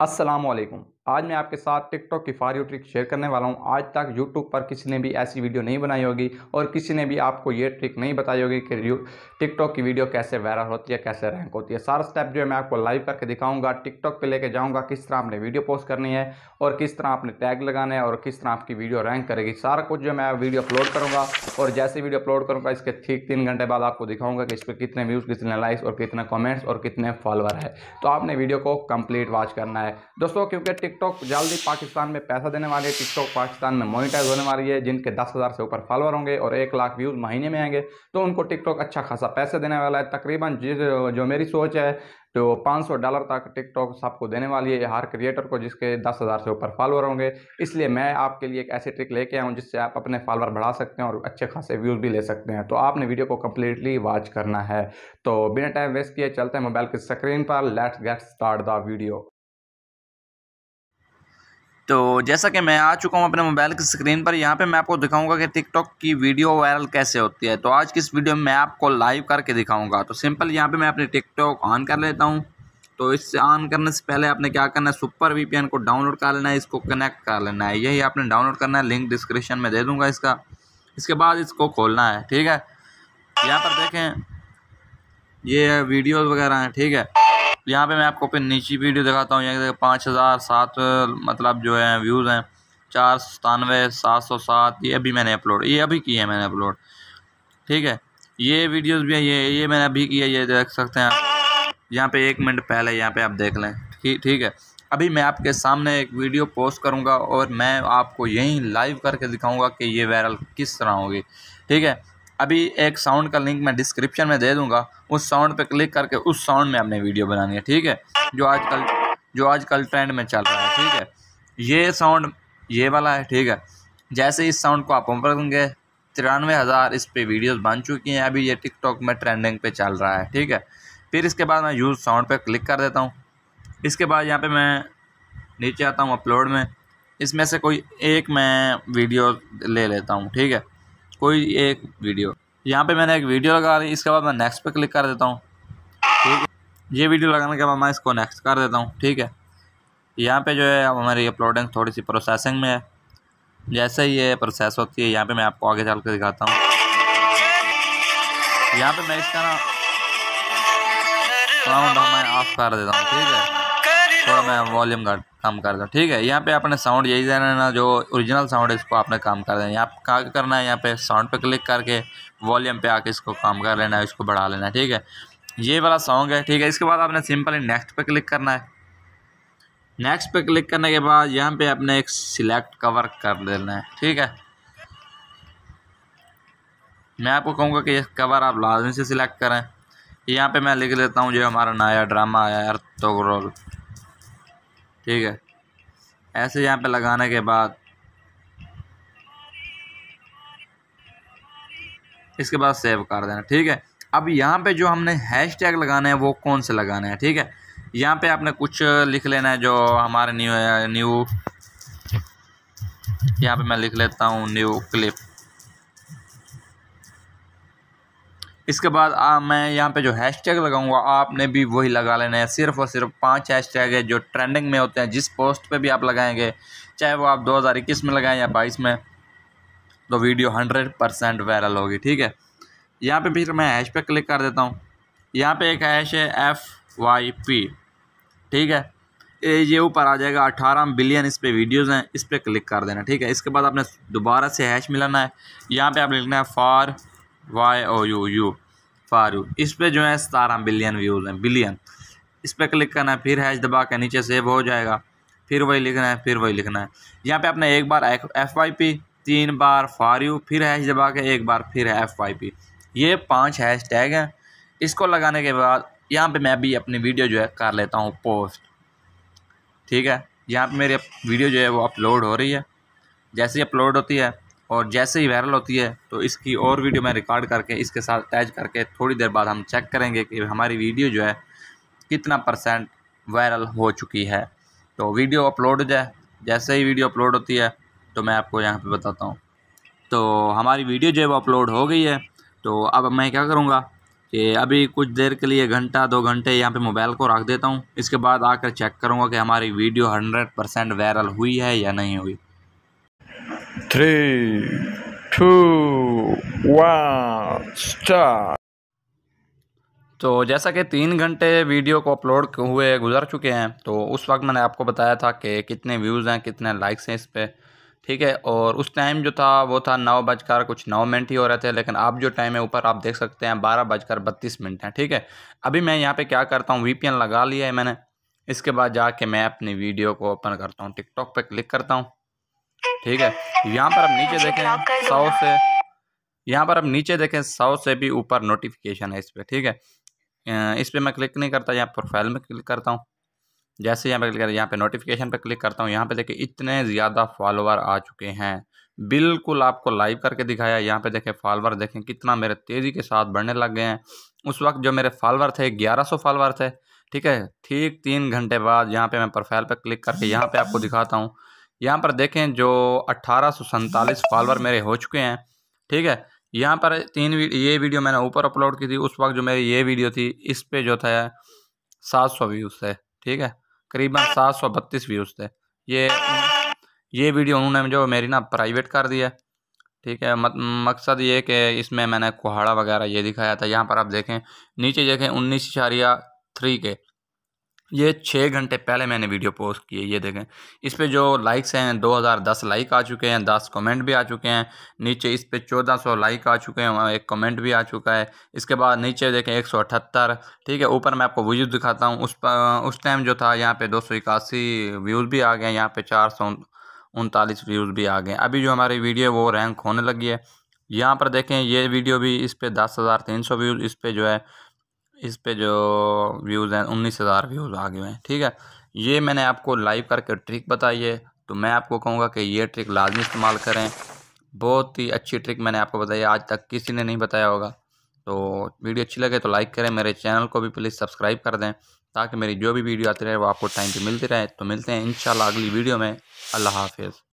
असलकम आज मैं आपके साथ टिकटॉक की फार ट्रिक शेयर करने वाला हूं आज तक यूट्यूब पर किसी ने भी ऐसी वीडियो नहीं बनाई होगी और किसी ने भी आपको ये ट्रिक नहीं बताई होगी कि टिकटॉक की वीडियो कैसे वायरल होती है कैसे रैंक होती है सारा स्टेप जो है मैं आपको लाइव करके दिखाऊंगा टिकटॉक पे लेके जाऊँगा किस तरह आपने वीडियो पोस्ट करनी है और किस तरह आपने टैग लगाना है और किस तरह आपकी वीडियो रैंक करेगी सारा कुछ जो मैं वीडियो अपलोड करूँगा और जैसे वीडियो अपलोड करूँगा इसके ठीक तीन घंटे बाद आपको दिखाऊंगा कि इस पर कितने व्यूज़ कितने लाइक्स और कितने कॉमेंट्स और कितने फॉलोअर है तो आपने वीडियो को कम्प्लीट वॉच करना है दोस्तों क्योंकि टिकटॉक जल्दी पाकिस्तान में पैसा देने वाली है टिकटॉक पाकिस्तान में मोनिटाइज होने वाली है जिनके दस हज़ार से ऊपर फॉलोअर होंगे और एक लाख व्यूज़ महीने में आएंगे तो उनको टिकटॉक अच्छा खासा पैसे देने वाला है तकरीबन जो मेरी सोच है तो 500 डॉलर तक टिकटॉक सबको देने वाली है हर क्रिएटर को जिसके दस हज़ार से ऊपर फॉलोअर होंगे इसलिए मैं आपके लिए एक ऐसी ट्रिक लेके आऊँ जिससे आप अपने फॉलोअर बढ़ा सकते हैं और अच्छे खासे व्यूज़ भी ले सकते हैं तो आपने वीडियो को कम्प्लीटली वॉच करना है तो बिना टाइम वेस्ट किए चलते हैं मोबाइल की स्क्रीन पर let's get start the video तो जैसा कि मैं आ चुका हूँ अपने मोबाइल की स्क्रीन पर यहाँ पे मैं आपको दिखाऊंगा कि टिकटॉक की वीडियो वायरल कैसे होती है तो आज की इस वीडियो में मैं आपको लाइव करके दिखाऊंगा तो सिंपल यहाँ पे मैं अपने टिकटॉक ऑन कर लेता हूँ तो इससे ऑन करने से पहले आपने क्या करना है सुपर वी को डाउनलोड कर लेना है इसको कनेक्ट कर लेना है यही आपने डाउनलोड करना है लिंक डिस्क्रिप्शन में दे दूँगा इसका इसके बाद इसको खोलना है ठीक है यहाँ पर देखें ये वीडियोज़ वगैरह हैं ठीक है यहाँ पे मैं आपको फिर नीचे वीडियो दिखाता हूँ यहाँ पाँच हज़ार सात मतलब जो है व्यूज़ हैं चार सतानवे सात सौ सात ये अभी मैंने अपलोड ये अभी किए है मैंने अपलोड ठीक है ये वीडियोस भी है ये ये मैंने अभी किया ये देख सकते हैं आप यहाँ पे एक मिनट पहले यहाँ पे आप देख लें ठीक ठीक है अभी मैं आपके सामने एक वीडियो पोस्ट करूँगा और मैं आपको यहीं लाइव करके दिखाऊँगा कि ये वायरल किस तरह होगी ठीक है अभी एक साउंड का लिंक मैं डिस्क्रिप्शन में दे दूंगा उस साउंड पे क्लिक करके उस साउंड में आपने वीडियो बनानी है ठीक है जो आजकल जो आजकल ट्रेंड में चल रहा है ठीक है ये साउंड ये वाला है ठीक है जैसे इस साउंड को आप ओपन देंगे तिरानवे हज़ार इस पर वीडियोज़ बन चुकी हैं अभी ये टिकटॉक में ट्रेंडिंग पे चल रहा है ठीक है फिर इसके बाद मैं यूज़ साउंड पे क्लिक कर देता हूँ इसके बाद यहाँ पर मैं नीचे आता हूँ अपलोड में इसमें से कोई एक मैं वीडियो ले लेता हूँ ठीक है कोई एक वीडियो यहाँ पे मैंने एक वीडियो लगा ली इसके बाद मैं नेक्स्ट पे क्लिक कर देता हूँ ठीक है ये वीडियो लगाने के बाद मैं इसको नेक्स्ट कर देता हूँ ठीक है यहाँ पे जो है हमारी अपलोडिंग थोड़ी सी प्रोसेसिंग में है जैसे ही ये प्रोसेस होती है यहाँ पे मैं आपको आगे चल कर दिखाता हूँ यहाँ पे मैं इसका ना साउंड मैं ऑफ कर देता हूँ ठीक है मैं वॉल्यूम कर कम कर दूँ ठीक है यहाँ पे आपने साउंड यही देना है ना जो ओरिजिनल साउंड है इसको आपने काम कर देना है यहाँ क्या करना है यहाँ पे साउंड पे क्लिक करके वॉल्यूम पे आके इसको काम कर लेना है इसको बढ़ा लेना है ठीक है ये वाला सॉन्ग है ठीक है इसके बाद आपने सिंपली नेक्स्ट पर क्लिक करना है नेक्स्ट पर क्लिक करने के बाद यहाँ पर आपने एक सिलेक्ट कवर कर लेना है ठीक है मैं आपको कहूँगा कि कवर आप लाजमी से सिलेक्ट करें यहाँ पे मैं लिख लेता हूँ जो हमारा नया ड्रामा आया अर्थ तो ठीक है ऐसे यहाँ पे लगाने के बाद इसके बाद सेव कर देना ठीक है अब यहाँ पे जो हमने हैश टैग लगाना है वो कौन से लगाने हैं ठीक है यहाँ पे आपने कुछ लिख लेना है जो हमारे न्यू न्यू यहाँ पे मैं लिख लेता हूँ न्यू क्लिप इसके बाद आ, मैं यहाँ पे जो हैशटैग लगाऊंगा आपने भी वही लगा लेना है सिर्फ और सिर्फ पांच हैशटैग है जो ट्रेंडिंग में होते हैं जिस पोस्ट पे भी आप लगाएंगे चाहे वो आप 2021 में लगाएं या बाईस में तो वीडियो हंड्रेड परसेंट वायरल होगी ठीक है यहाँ पे फिर मैं हैश पे क्लिक कर देता हूँ यहाँ पे एक हैश है एफ़ वाई पी ठीक है ये ऊपर आ जाएगा अठारह बिलियन इस पर वीडियोज़ हैं इस पर क्लिक कर देना ठीक है इसके बाद आपने दोबारा से हैश मिलाना है यहाँ पर आप लिखना है for Y O U U for U इस पर जो है सतारह बिलियन व्यूज़ हैं बिलियन इस पर क्लिक करना है फिर हैश दबा के नीचे सेव हो जाएगा फिर वही लिखना है फिर वही लिखना है यहाँ पे आपने एक बार एफ वाई पी तीन बार फार यू फिर हैश दबा के एक बार फिर एफ वाई पी ये पांच हैश टैग हैं इसको लगाने के बाद यहाँ पे मैं भी अपनी वीडियो जो है कर लेता हूँ पोस्ट ठीक है यहाँ पर मेरी वीडियो जो है वो अपलोड हो रही है जैसे ही अपलोड होती है और जैसे ही वायरल होती है तो इसकी और वीडियो मैं रिकॉर्ड करके इसके साथ अटैच करके थोड़ी देर बाद हम चेक करेंगे कि हमारी वीडियो जो है कितना परसेंट वायरल हो चुकी है तो वीडियो अपलोड हो जाए जैसे ही वीडियो अपलोड होती है तो मैं आपको यहाँ पर बताता हूँ तो हमारी वीडियो जो है वो अपलोड हो गई है तो अब मैं क्या करूँगा कि अभी कुछ देर के लिए घंटा दो घंटे यहाँ पे मोबाइल को रख देता हूँ इसके बाद आकर चेक करूँगा कि हमारी वीडियो हंड्रेड परसेंट वायरल हुई है या नहीं हुई थ्री टू वन start. तो जैसा कि तीन घंटे वीडियो को अपलोड हुए गुजर चुके हैं तो उस वक्त मैंने आपको बताया था कि कितने व्यूज़ हैं कितने लाइक्स हैं इस पर ठीक है और उस टाइम जो था वो था नौ बजकर कुछ नौ मिनट ही हो रहे थे लेकिन आप जो टाइम है ऊपर आप देख सकते हैं बारह बजकर बत्तीस मिनट हैं ठीक है अभी मैं यहाँ पे क्या करता हूँ वीपीएन लगा लिया है मैंने इसके बाद जाके मैं अपनी वीडियो को ओपन करता हूँ टिकटॉक पे क्लिक करता हूँ ठीक है यहाँ पर आप नीचे देखें सौ से यहाँ पर आप नीचे देखें सौ से भी ऊपर नोटिफिकेशन है इस पर ठीक है इस पर मैं क्लिक नहीं करता यहाँ प्रोफाइल में क्लिक करता हूँ जैसे यहाँ पर क्लिक कर यहाँ पे नोटिफिकेशन पर क्लिक करता हूँ यहाँ पे देखें इतने ज़्यादा फॉलोअर आ चुके हैं बिल्कुल आपको लाइव करके दिखाया यहाँ पे देखें फॉलोअर देखें कितना मेरे तेज़ी के साथ बढ़ने लग गए हैं उस वक्त जो मेरे फॉलोअर थे ग्यारह सौ फॉलोअर थे ठीक है ठीक तीन घंटे बाद यहाँ पे मैं प्रोफाइल पे क्लिक करके यहाँ पे आपको दिखाता हूँ यहाँ पर देखें जो अट्ठारह फॉलोअर मेरे हो चुके हैं ठीक है यहाँ पर तीन ये वीडियो मैंने ऊपर अपलोड की थी उस वक्त जो मेरी ये वीडियो थी इस पे जो था सात सौ व्यूज़ थे ठीक है करीबन सात सौ बत्तीस व्यूज़ थे ये ये वीडियो उन्होंने जो मेरी ना प्राइवेट कर दिया ठीक है मत, मकसद ये कि इसमें मैंने कुहाड़ा वगैरह ये दिखाया था यहाँ पर आप देखें नीचे देखें उन्नीस इशारिया थ्री के ये छः घंटे पहले मैंने वीडियो पोस्ट की है ये देखें इस पर जो लाइक्स हैं 2010 लाइक आ चुके हैं 10 कमेंट भी आ चुके हैं नीचे इस पर 1400 लाइक आ चुके हैं वहाँ एक कमेंट भी आ चुका है इसके बाद नीचे देखें एक ठीक है ऊपर मैं आपको व्यूज़ दिखाता हूँ उस पर उस टाइम जो था यहाँ पे दो व्यूज़ भी आ गए हैं यहाँ पर चार व्यूज़ भी आ गए अभी जो हमारी वीडियो वो रैंक होने लगी है यहाँ पर देखें ये वीडियो भी इस पर दस हज़ार तीन सौ व्यूज़ इस पर जो है इस पे जो व्यूज़ हैं उन्नीस हज़ार व्यूज़ आ गए हैं ठीक है ये मैंने आपको लाइव करके ट्रिक बताई है तो मैं आपको कहूँगा कि ये ट्रिक लाजमी इस्तेमाल करें बहुत ही अच्छी ट्रिक मैंने आपको बताई आज तक किसी ने नहीं बताया होगा तो वीडियो अच्छी लगे तो लाइक करें मेरे चैनल को भी प्लीज़ सब्सक्राइब कर दें ताकि मेरी जो भी वीडियो आती रहे वो आपको टाइम पर मिलती रहे तो मिलते हैं इन अगली वीडियो में अल्लाह हाफिज़